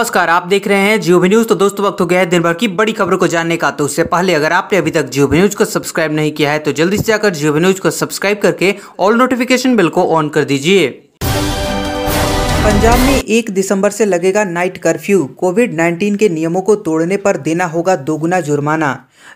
नमस्कार आप देख रहे हैं जियो न्यूज तो दोस्तों वक्त हो गया है दिन भर की बड़ी खबरों को जानने का तो उससे पहले अगर आपने अभी तक जियो न्यूज को सब्सक्राइब नहीं किया है तो जल्दी से जाकर जियो न्यूज को सब्सक्राइब करके ऑल नोटिफिकेशन बिल को ऑन कर दीजिए पंजाब में एक दिसंबर से लगेगा नाइट कर्फ्यू कोविड 19 के नियमों को तोड़ने पर देना होगा दोगुना जुर्माना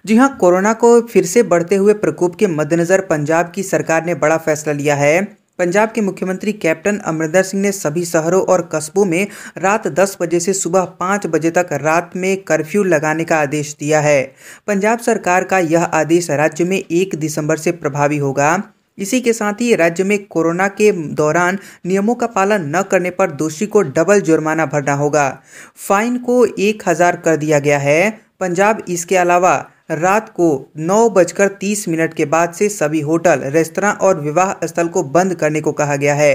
जी हां कोरोना को फिर से बढ़ते हुए प्रकोप के मद्देनजर पंजाब की सरकार ने बड़ा फैसला लिया है पंजाब के मुख्यमंत्री कैप्टन अमरिंदर सिंह ने सभी शहरों और कस्बों में रात 10 बजे से सुबह 5 बजे तक रात में कर्फ्यू लगाने का आदेश दिया है पंजाब सरकार का यह आदेश राज्य में 1 दिसंबर से प्रभावी होगा इसी के साथ ही राज्य में कोरोना के दौरान नियमों का पालन न करने पर दोषी को डबल जुर्माना भरना होगा फाइन को एक हज़ार कर दिया गया है पंजाब इसके अलावा रात को नौ बजकर तीस मिनट के बाद से सभी होटल रेस्तरा और विवाह स्थल को बंद करने को कहा गया है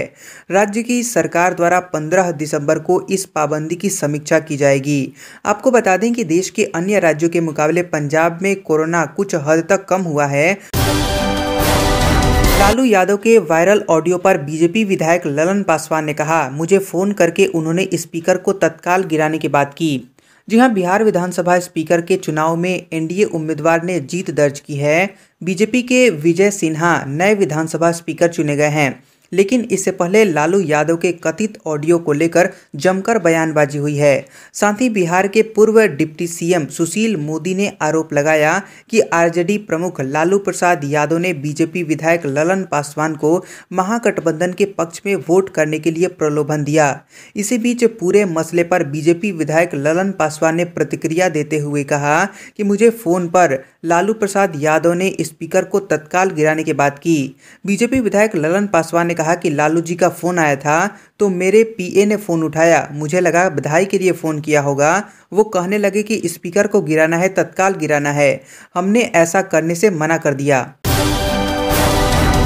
राज्य की सरकार द्वारा 15 दिसंबर को इस पाबंदी की समीक्षा की जाएगी आपको बता दें कि देश के अन्य राज्यों के मुकाबले पंजाब में कोरोना कुछ हद तक कम हुआ है लालू यादव के वायरल ऑडियो पर बीजेपी विधायक ललन पासवान ने कहा मुझे फोन करके उन्होंने स्पीकर को तत्काल गिराने की बात की जी हाँ बिहार विधानसभा स्पीकर के चुनाव में एनडीए उम्मीदवार ने जीत दर्ज की है बीजेपी के विजय सिन्हा नए विधानसभा स्पीकर चुने गए हैं लेकिन इससे पहले लालू यादव के कथित ऑडियो को लेकर जमकर बयानबाजी हुई है साथ ही बिहार के पूर्व डिप्टी सीएम सुशील मोदी ने आरोप लगाया कि आरजेडी प्रमुख लालू प्रसाद यादव ने बीजेपी विधायक ललन पासवान को महागठबंधन के पक्ष में वोट करने के लिए प्रलोभन दिया इसी बीच पूरे मसले पर बीजेपी विधायक ललन पासवान ने प्रतिक्रिया देते हुए कहा कि मुझे फोन पर लालू प्रसाद यादव ने स्पीकर को तत्काल गिराने की बात की बीजेपी विधायक ललन पासवान ने कहा कि लालू जी का फ़ोन आया था तो मेरे पीए ने फ़ोन उठाया मुझे लगा बधाई के लिए फ़ोन किया होगा वो कहने लगे कि स्पीकर को गिराना है तत्काल गिराना है हमने ऐसा करने से मना कर दिया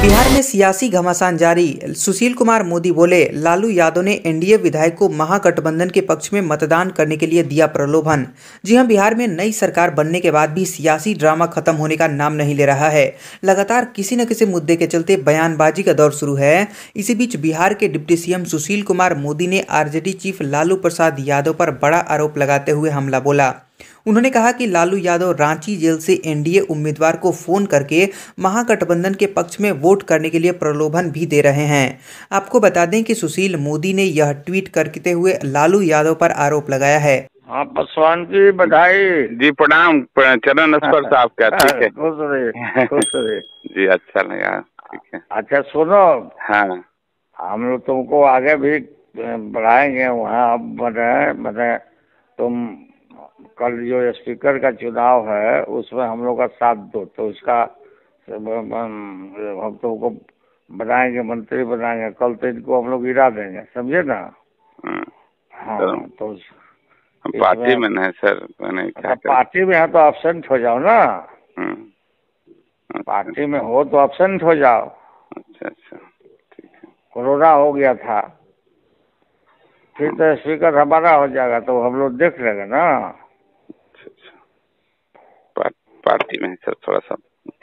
बिहार में सियासी घमासान जारी सुशील कुमार मोदी बोले लालू यादव ने एनडीए विधायक को महागठबंधन के पक्ष में मतदान करने के लिए दिया प्रलोभन जी हां बिहार में नई सरकार बनने के बाद भी सियासी ड्रामा खत्म होने का नाम नहीं ले रहा है लगातार किसी न किसी मुद्दे के चलते बयानबाजी का दौर शुरू है इसी बीच बिहार के डिप्टी सीएम सुशील कुमार मोदी ने आरजेडी चीफ लालू प्रसाद यादव पर बड़ा आरोप लगाते हुए हमला बोला उन्होंने कहा कि लालू यादव रांची जेल से एनडीए उम्मीदवार को फोन करके महागठबंधन के पक्ष में वोट करने के लिए प्रलोभन भी दे रहे हैं आपको बता दें कि सुशील मोदी ने यह ट्वीट करते हुए लालू यादव पर आरोप लगाया है हाँ पासवान की बधाई जी प्रणाम चरण स्पर्श आपका ठीक है खुश रहे खुश रहे जी अच्छा लगा ठीक है अच्छा सुनो हाँ हम लोग तुमको आगे भी बढ़ाएंगे वहाँ अब मतलब तुम कल जो स्पीकर का चुनाव है उसमें हम लोग का साथ दो तो उसका हम तुमको तो बनाएंगे मंत्री बनाएंगे कल तो इनको हम लोग गिरा देंगे समझे ना हाँ, हाँ तो पार्टी में नहीं सर अच्छा, मैंने पार्टी में है तो एबसेंट हो जाओ ना हाँ। पार्टी अच्छा। में हो तो एबसेंट हो जाओ अच्छा अच्छा कोरोना हो गया था फिर तो स्पीकर हमारा हो जाएगा तो हम लोग देख लेंगे ना अच्छा, अच्छा। पार्टी में सर थोड़ा सा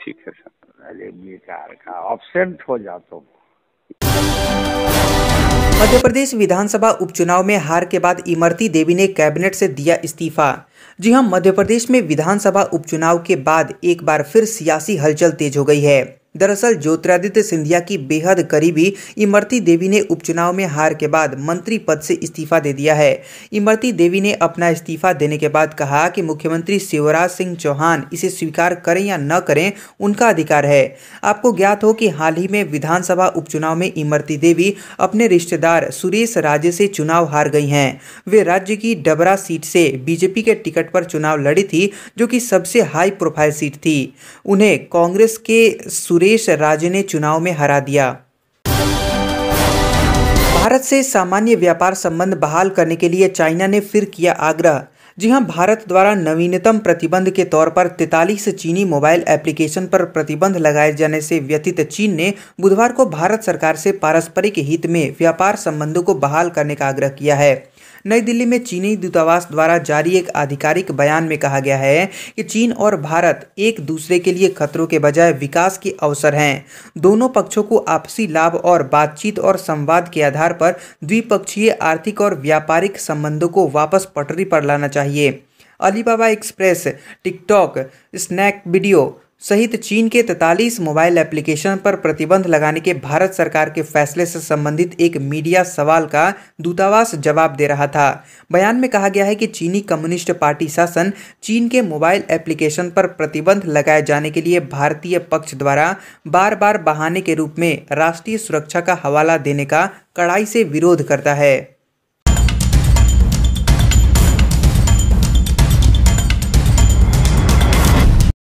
ठीक है सर अरे बेकार का ऑब्सेंट हो जा तुम मध्य प्रदेश विधानसभा उपचुनाव में हार के बाद इमरती देवी ने कैबिनेट से दिया इस्तीफा जी हां मध्य प्रदेश में विधानसभा उपचुनाव के बाद एक बार फिर सियासी हलचल तेज हो गई है दरअसल ज्योतिरादित्य सिंधिया की बेहद करीबी इमरती देवी ने उपचुनाव में हार के बाद मंत्री पद से इस्तीफा दे दिया है इमरती देवी ने अपना इस्तीफा देने के बाद कहा कि मुख्यमंत्री शिवराज सिंह चौहान इसे स्वीकार करें या न करें उनका अधिकार है आपको ज्ञात हो कि हाल ही में विधानसभा उपचुनाव में इमरती देवी अपने रिश्तेदार सुरेश राजे से चुनाव हार गई हैं वे राज्य की डबरा सीट से बीजेपी के टिकट पर चुनाव लड़ी थी जो कि सबसे हाई प्रोफाइल सीट थी उन्हें कांग्रेस के सुरेश राजे ने चुनाव में हरा दिया भारत से सामान्य व्यापार संबंध बहाल करने के लिए चाइना ने फिर किया आग्रह जी हां भारत द्वारा नवीनतम प्रतिबंध के तौर पर तैतालीस चीनी मोबाइल एप्लीकेशन पर प्रतिबंध लगाए जाने से व्यतीत चीन ने बुधवार को भारत सरकार से पारस्परिक हित में व्यापार संबंधों को बहाल करने का आग्रह किया है नई दिल्ली में चीनी दूतावास द्वारा जारी एक आधिकारिक बयान में कहा गया है कि चीन और भारत एक दूसरे के लिए खतरों के बजाय विकास के अवसर हैं दोनों पक्षों को आपसी लाभ और बातचीत और संवाद के आधार पर द्विपक्षीय आर्थिक और व्यापारिक संबंधों को वापस पटरी पर लाना चाहिए चाहिए Alibaba express TikTok snack video सहित चीन के 43 मोबाइल एप्लीकेशन पर प्रतिबंध लगाने के भारत सरकार के फैसले से संबंधित एक मीडिया सवाल का दूतावास जवाब दे रहा था बयान में कहा गया है कि चीनी कम्युनिस्ट पार्टी शासन चीन के मोबाइल एप्लीकेशन पर प्रतिबंध लगाए जाने के लिए भारतीय पक्ष द्वारा बार बार बहाने के रूप में राष्ट्रीय सुरक्षा का हवाला देने का कड़ाई से विरोध करता है